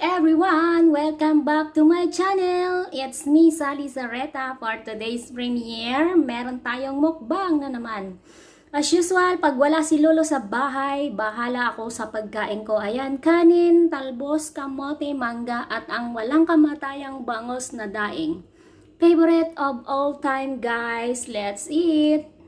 everyone! Welcome back to my channel! It's me, Sally Zareta. For today's premiere, meron tayong mukbang na naman. As usual, pag wala si Lolo sa bahay, bahala ako sa pagkain ko. Ayan, kanin, talbos, kamote, mangga, at ang walang kamatayang bangos na daing. Favorite of all time, guys! Let's eat!